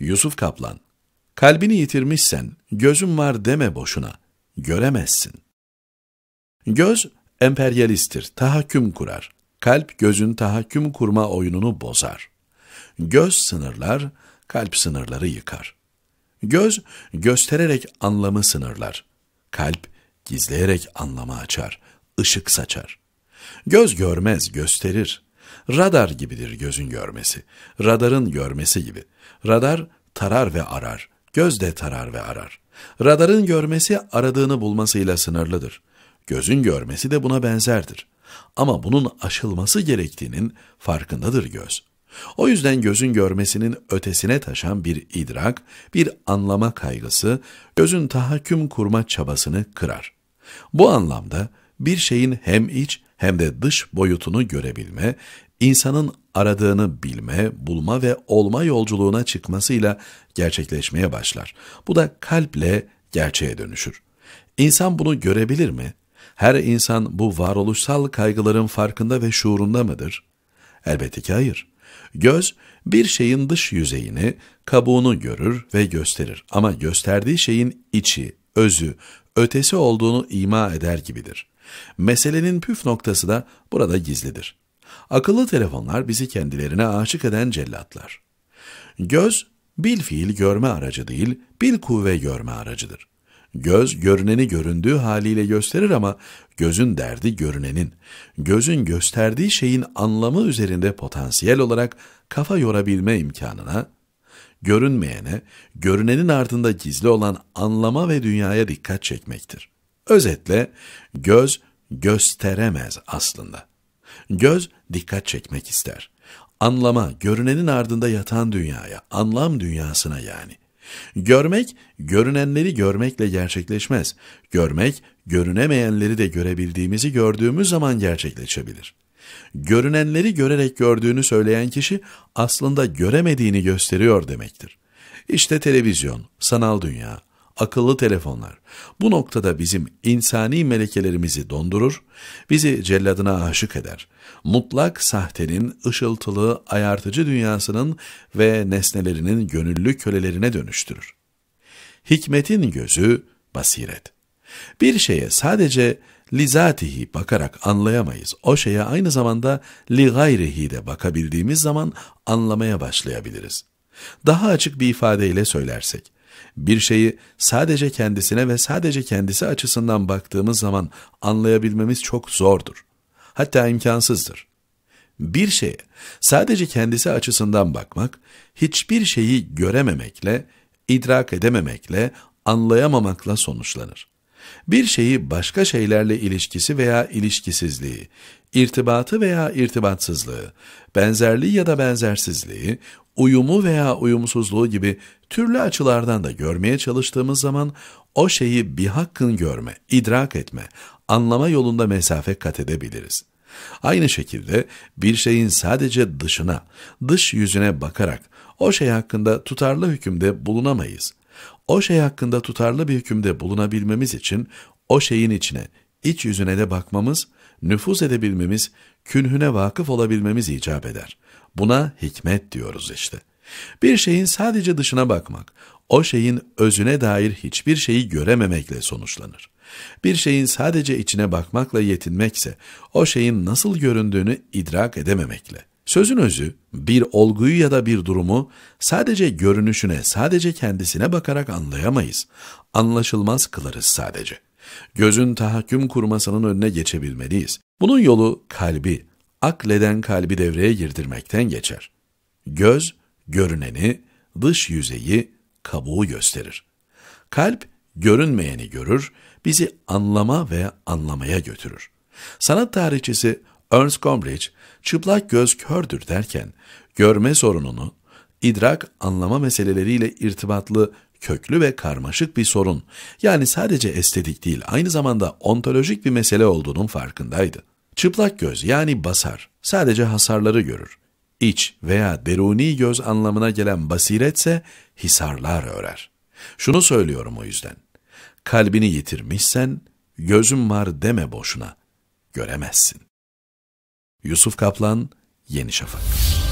Yusuf Kaplan, kalbini yitirmişsen gözüm var deme boşuna, göremezsin. Göz emperyalisttir, tahakküm kurar. Kalp gözün tahakküm kurma oyununu bozar. Göz sınırlar, kalp sınırları yıkar. Göz göstererek anlamı sınırlar. Kalp gizleyerek anlamı açar, ışık saçar. Göz görmez, gösterir. Radar gibidir gözün görmesi, radarın görmesi gibi. Radar tarar ve arar, göz de tarar ve arar. Radarın görmesi aradığını bulmasıyla sınırlıdır. Gözün görmesi de buna benzerdir. Ama bunun aşılması gerektiğinin farkındadır göz. O yüzden gözün görmesinin ötesine taşan bir idrak, bir anlama kaygısı, gözün tahakküm kurma çabasını kırar. Bu anlamda bir şeyin hem iç hem de dış boyutunu görebilme, insanın aradığını bilme, bulma ve olma yolculuğuna çıkmasıyla gerçekleşmeye başlar. Bu da kalple gerçeğe dönüşür. İnsan bunu görebilir mi? Her insan bu varoluşsal kaygıların farkında ve şuurunda mıdır? Elbette ki hayır. Göz, bir şeyin dış yüzeyini, kabuğunu görür ve gösterir ama gösterdiği şeyin içi, özü, ötesi olduğunu ima eder gibidir. Meselenin püf noktası da burada gizlidir. Akıllı telefonlar bizi kendilerine aşık eden cellatlar. Göz, bil fiil görme aracı değil, bil kuvve görme aracıdır. Göz görüneni göründüğü haliyle gösterir ama gözün derdi görünenin, gözün gösterdiği şeyin anlamı üzerinde potansiyel olarak kafa yorabilme imkanına, görünmeyene, görünenin ardında gizli olan anlama ve dünyaya dikkat çekmektir. Özetle göz gösteremez aslında. Göz dikkat çekmek ister. Anlama, görünenin ardında yatan dünyaya, anlam dünyasına yani. Görmek, görünenleri görmekle gerçekleşmez. Görmek, görünemeyenleri de görebildiğimizi gördüğümüz zaman gerçekleşebilir. Görünenleri görerek gördüğünü söyleyen kişi aslında göremediğini gösteriyor demektir. İşte televizyon, sanal dünya, akıllı telefonlar. Bu noktada bizim insani melekelerimizi dondurur, bizi celladına aşık eder. Mutlak sahtenin ışıltılı ayartıcı dünyasının ve nesnelerinin gönüllü kölelerine dönüştürür. Hikmetin gözü basiret. Bir şeye sadece lizatihi bakarak anlayamayız. O şeye aynı zamanda li gayrihi de bakabildiğimiz zaman anlamaya başlayabiliriz. Daha açık bir ifadeyle söylersek, bir şeyi sadece kendisine ve sadece kendisi açısından baktığımız zaman anlayabilmemiz çok zordur. Hatta imkansızdır. Bir şeye sadece kendisi açısından bakmak, hiçbir şeyi görememekle, idrak edememekle, anlayamamakla sonuçlanır. Bir şeyi başka şeylerle ilişkisi veya ilişkisizliği, irtibatı veya irtibatsızlığı, benzerliği ya da benzersizliği, uyumu veya uyumsuzluğu gibi türlü açılardan da görmeye çalıştığımız zaman o şeyi bir hakkın görme, idrak etme, anlama yolunda mesafe kat edebiliriz. Aynı şekilde bir şeyin sadece dışına, dış yüzüne bakarak o şey hakkında tutarlı hükümde bulunamayız o şey hakkında tutarlı bir hükümde bulunabilmemiz için o şeyin içine, iç yüzüne de bakmamız, nüfuz edebilmemiz, künhüne vakıf olabilmemiz icap eder. Buna hikmet diyoruz işte. Bir şeyin sadece dışına bakmak, o şeyin özüne dair hiçbir şeyi görememekle sonuçlanır. Bir şeyin sadece içine bakmakla yetinmekse, o şeyin nasıl göründüğünü idrak edememekle. Sözün özü bir olguyu ya da bir durumu sadece görünüşüne, sadece kendisine bakarak anlayamayız. Anlaşılmaz kılarız sadece. Gözün tahakküm kurmasının önüne geçebilmeliyiz. Bunun yolu kalbi, akleden kalbi devreye girdirmekten geçer. Göz, görüneni, dış yüzeyi, kabuğu gösterir. Kalp, görünmeyeni görür, bizi anlama ve anlamaya götürür. Sanat tarihçisi Ernst Gombrich, çıplak göz kördür derken, görme sorununu idrak anlama meseleleriyle irtibatlı köklü ve karmaşık bir sorun, yani sadece estetik değil aynı zamanda ontolojik bir mesele olduğunun farkındaydı. Çıplak göz yani basar, sadece hasarları görür. İç veya deruni göz anlamına gelen basiretse hisarlar örer. Şunu söylüyorum o yüzden. Kalbini yitirmişsen gözüm var deme boşuna. Göremezsin. Yusuf Kaplan, Yeni Şafak.